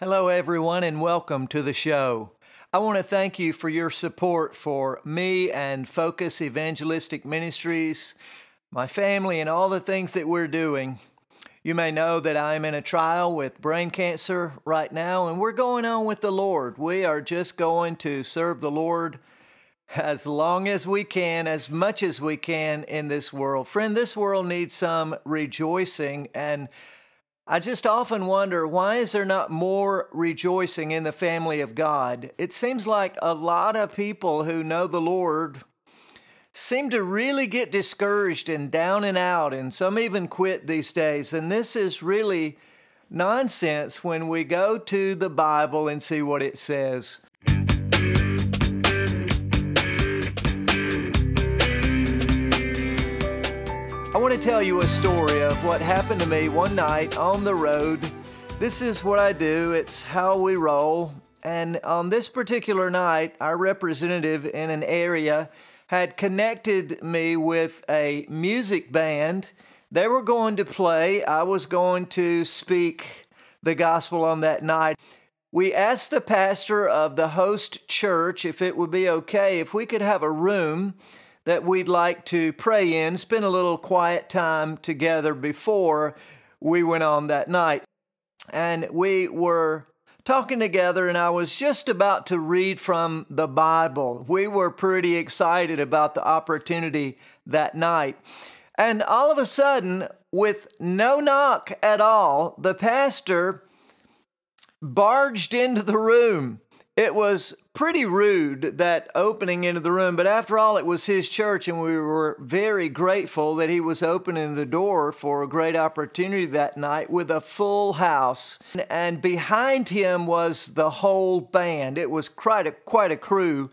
Hello, everyone, and welcome to the show. I want to thank you for your support for me and Focus Evangelistic Ministries, my family, and all the things that we're doing. You may know that I'm in a trial with brain cancer right now, and we're going on with the Lord. We are just going to serve the Lord as long as we can, as much as we can in this world. Friend, this world needs some rejoicing and I just often wonder why is there not more rejoicing in the family of God? It seems like a lot of people who know the Lord seem to really get discouraged and down and out and some even quit these days and this is really nonsense when we go to the Bible and see what it says. I want to tell you a story of what happened to me one night on the road. This is what I do, it's how we roll. And on this particular night, our representative in an area had connected me with a music band. They were going to play, I was going to speak the gospel on that night. We asked the pastor of the host church if it would be okay if we could have a room that we'd like to pray in, spend a little quiet time together before we went on that night. And we were talking together, and I was just about to read from the Bible. We were pretty excited about the opportunity that night. And all of a sudden, with no knock at all, the pastor barged into the room it was pretty rude, that opening into the room, but after all, it was his church, and we were very grateful that he was opening the door for a great opportunity that night with a full house. And behind him was the whole band. It was quite a, quite a crew,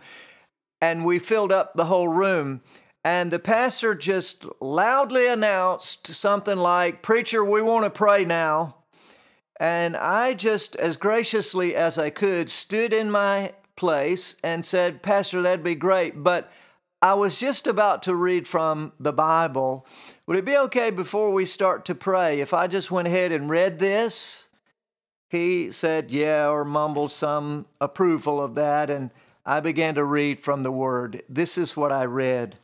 and we filled up the whole room. And the pastor just loudly announced something like, Preacher, we want to pray now. And I just, as graciously as I could, stood in my place and said, Pastor, that'd be great, but I was just about to read from the Bible. Would it be okay before we start to pray if I just went ahead and read this? He said, Yeah, or mumbled some approval of that, and I began to read from the Word. This is what I read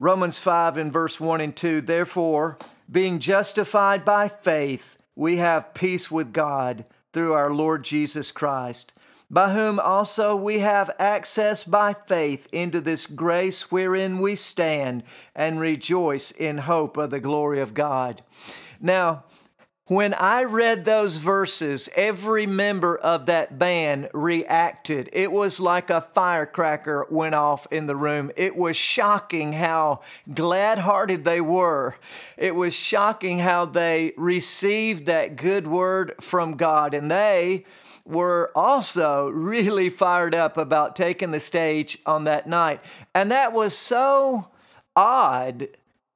Romans 5 and verse 1 and 2 Therefore, being justified by faith, we have peace with God through our Lord Jesus Christ, by whom also we have access by faith into this grace wherein we stand and rejoice in hope of the glory of God. Now, when I read those verses, every member of that band reacted. It was like a firecracker went off in the room. It was shocking how glad hearted they were. It was shocking how they received that good word from God. And they were also really fired up about taking the stage on that night. And that was so odd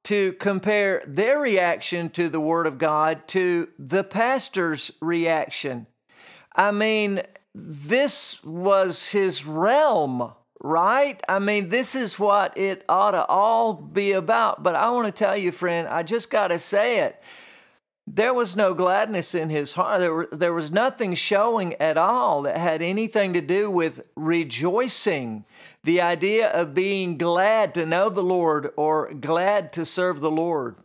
to compare their reaction to the Word of God to the pastor's reaction. I mean, this was his realm, right? I mean, this is what it ought to all be about. But I want to tell you, friend, I just got to say it. There was no gladness in his heart. There, were, there was nothing showing at all that had anything to do with rejoicing. The idea of being glad to know the Lord or glad to serve the Lord.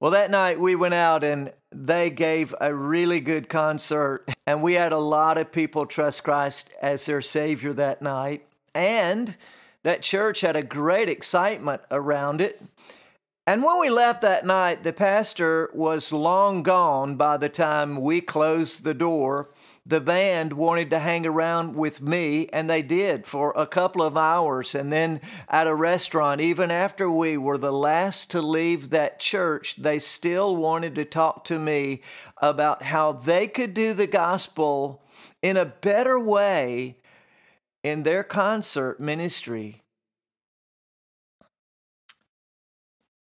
Well, that night we went out and they gave a really good concert, and we had a lot of people trust Christ as their Savior that night. And that church had a great excitement around it. And when we left that night, the pastor was long gone by the time we closed the door. The band wanted to hang around with me, and they did for a couple of hours. And then at a restaurant, even after we were the last to leave that church, they still wanted to talk to me about how they could do the gospel in a better way in their concert ministry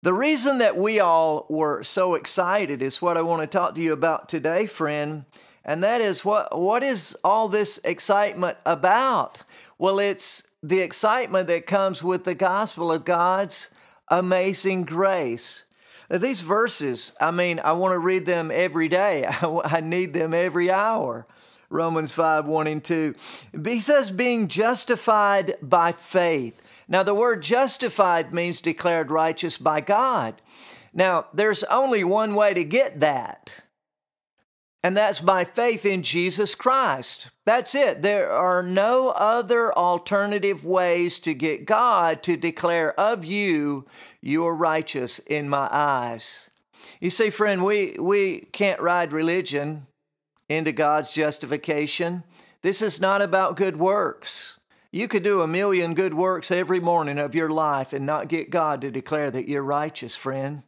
The reason that we all were so excited is what I want to talk to you about today, friend, and that is what what is all this excitement about? Well, it's the excitement that comes with the gospel of God's amazing grace. these verses, I mean, I want to read them every day. I need them every hour. Romans 5, 1 and 2. He says, being justified by faith. Now, the word justified means declared righteous by God. Now, there's only one way to get that, and that's by faith in Jesus Christ. That's it. There are no other alternative ways to get God to declare of you, you are righteous in my eyes. You see, friend, we, we can't ride religion into God's justification. This is not about good works. You could do a million good works every morning of your life and not get God to declare that you're righteous, friend.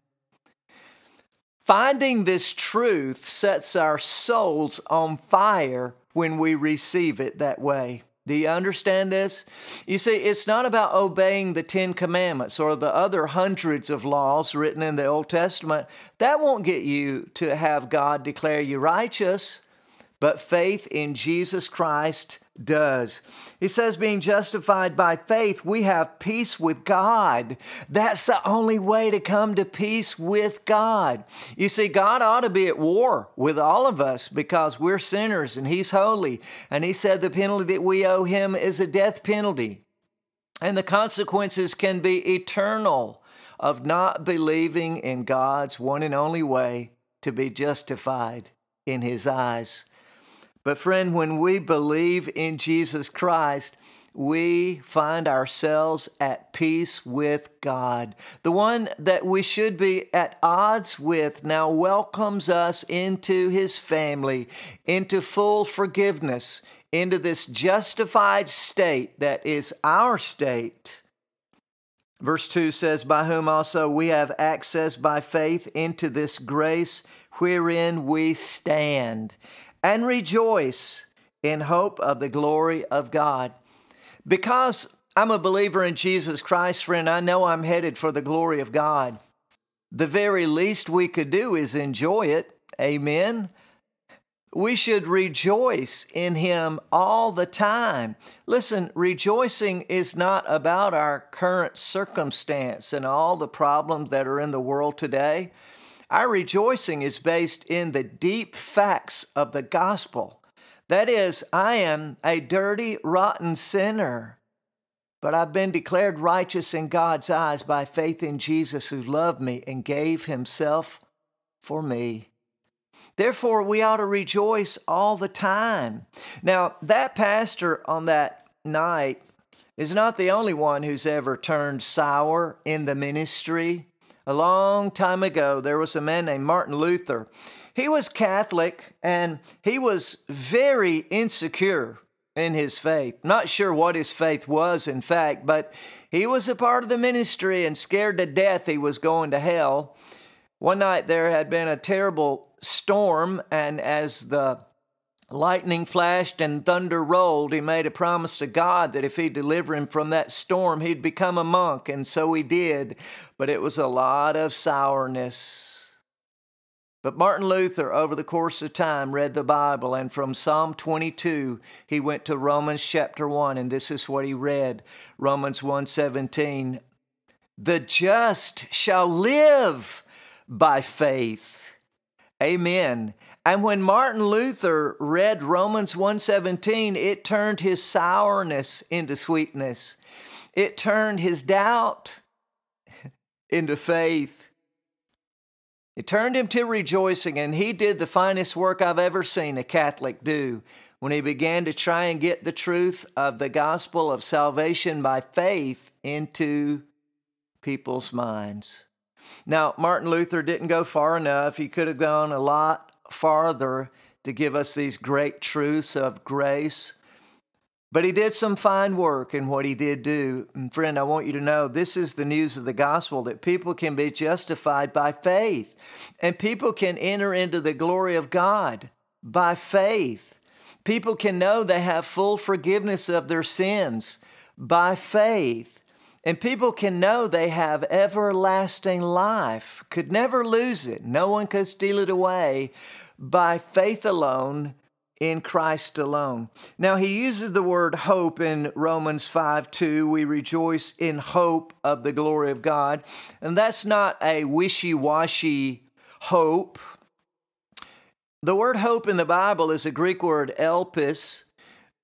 Finding this truth sets our souls on fire when we receive it that way. Do you understand this? You see, it's not about obeying the Ten Commandments or the other hundreds of laws written in the Old Testament. That won't get you to have God declare you righteous but faith in Jesus Christ does. He says, being justified by faith, we have peace with God. That's the only way to come to peace with God. You see, God ought to be at war with all of us because we're sinners and He's holy. And He said the penalty that we owe Him is a death penalty. And the consequences can be eternal of not believing in God's one and only way to be justified in His eyes. But, friend, when we believe in Jesus Christ, we find ourselves at peace with God. The one that we should be at odds with now welcomes us into his family, into full forgiveness, into this justified state that is our state. Verse 2 says, By whom also we have access by faith into this grace wherein we stand and rejoice in hope of the glory of God. Because I'm a believer in Jesus Christ, friend, I know I'm headed for the glory of God. The very least we could do is enjoy it. Amen. We should rejoice in Him all the time. Listen, rejoicing is not about our current circumstance and all the problems that are in the world today. Our rejoicing is based in the deep facts of the gospel. That is, I am a dirty, rotten sinner, but I've been declared righteous in God's eyes by faith in Jesus who loved me and gave himself for me. Therefore, we ought to rejoice all the time. Now, that pastor on that night is not the only one who's ever turned sour in the ministry. A long time ago, there was a man named Martin Luther. He was Catholic and he was very insecure in his faith. Not sure what his faith was, in fact, but he was a part of the ministry and scared to death he was going to hell. One night there had been a terrible storm, and as the Lightning flashed and thunder rolled. He made a promise to God that if he delivered him from that storm, he'd become a monk, and so he did. But it was a lot of sourness. But Martin Luther, over the course of time, read the Bible, and from Psalm 22, he went to Romans chapter 1, and this is what he read Romans 1 17. The just shall live by faith. Amen. And when Martin Luther read Romans 1:17, it turned his sourness into sweetness. It turned his doubt into faith. It turned him to rejoicing, and he did the finest work I've ever seen a Catholic do when he began to try and get the truth of the gospel of salvation by faith into people's minds. Now, Martin Luther didn't go far enough. He could have gone a lot farther to give us these great truths of grace. But he did some fine work in what he did do. And friend, I want you to know this is the news of the gospel that people can be justified by faith, and people can enter into the glory of God by faith. People can know they have full forgiveness of their sins by faith. And people can know they have everlasting life, could never lose it. No one could steal it away by faith alone in Christ alone. Now, he uses the word hope in Romans 5 2. We rejoice in hope of the glory of God. And that's not a wishy washy hope. The word hope in the Bible is a Greek word elpis,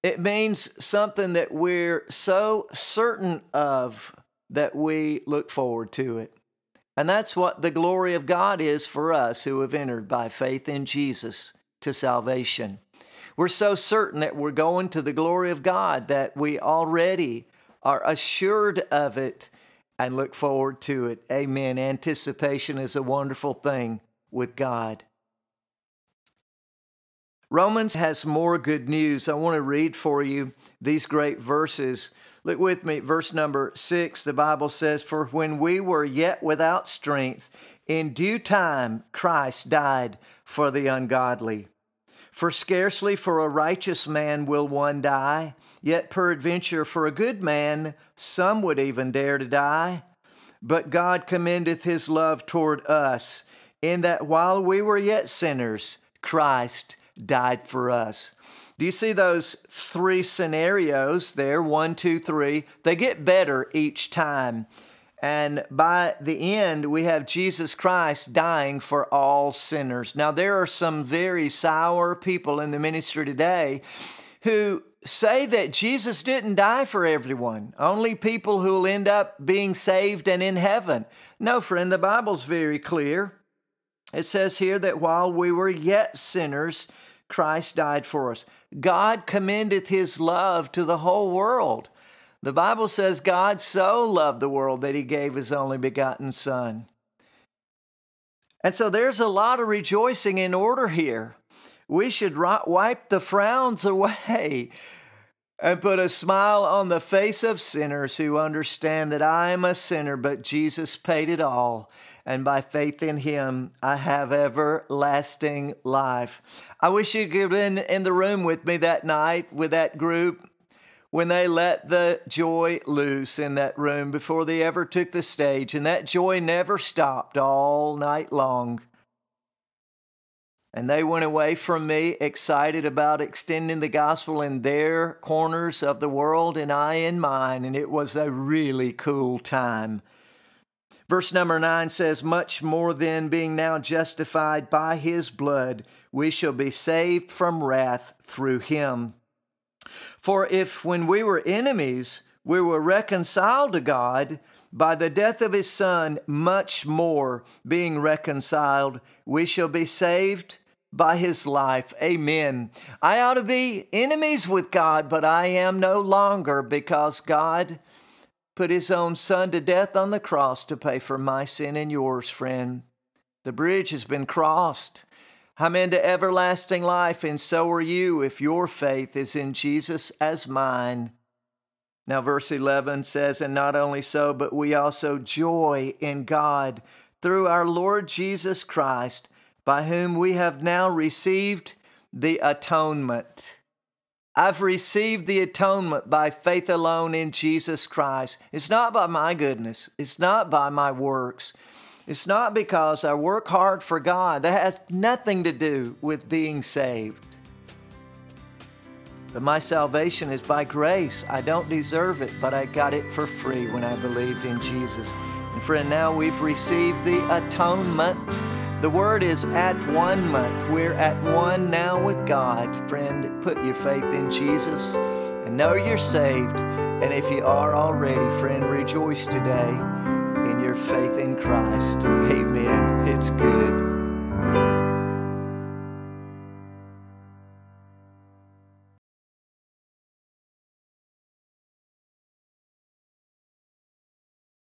it means something that we're so certain of that we look forward to it. And that's what the glory of God is for us who have entered by faith in Jesus to salvation. We're so certain that we're going to the glory of God that we already are assured of it and look forward to it. Amen. Anticipation is a wonderful thing with God. Romans has more good news. I want to read for you these great verses. Look with me, verse number six. The Bible says, For when we were yet without strength, in due time Christ died for the ungodly. For scarcely for a righteous man will one die, yet peradventure for a good man some would even dare to die. But God commendeth his love toward us, in that while we were yet sinners, Christ died for us. Do you see those three scenarios there? One, two, three. They get better each time. And by the end, we have Jesus Christ dying for all sinners. Now, there are some very sour people in the ministry today who say that Jesus didn't die for everyone, only people who will end up being saved and in heaven. No, friend, the Bible's very clear. It says here that while we were yet sinners, Christ died for us. God commendeth his love to the whole world. The Bible says God so loved the world that he gave his only begotten Son. And so there's a lot of rejoicing in order here. We should wipe the frowns away and put a smile on the face of sinners who understand that I am a sinner, but Jesus paid it all and by faith in him I have everlasting life. I wish you could have been in the room with me that night with that group when they let the joy loose in that room before they ever took the stage, and that joy never stopped all night long. And they went away from me excited about extending the gospel in their corners of the world and I in mine. And it was a really cool time. Verse number nine says, Much more then, being now justified by his blood, we shall be saved from wrath through him. For if when we were enemies, we were reconciled to God by the death of his Son, much more being reconciled, we shall be saved by his life. Amen. I ought to be enemies with God, but I am no longer because God put his own son to death on the cross to pay for my sin and yours, friend. The bridge has been crossed. I'm into everlasting life, and so are you if your faith is in Jesus as mine. Now, verse 11 says, And not only so, but we also joy in God through our Lord Jesus Christ, by whom we have now received the atonement. I've received the atonement by faith alone in Jesus Christ. It's not by my goodness, it's not by my works. It's not because I work hard for God. That has nothing to do with being saved. But my salvation is by grace. I don't deserve it, but I got it for free when I believed in Jesus. And friend, now we've received the atonement. The word is at one month. We're at one now with God. Friend, put your faith in Jesus and know you're saved. And if you are already, friend, rejoice today in your faith in Christ. Amen. It's good.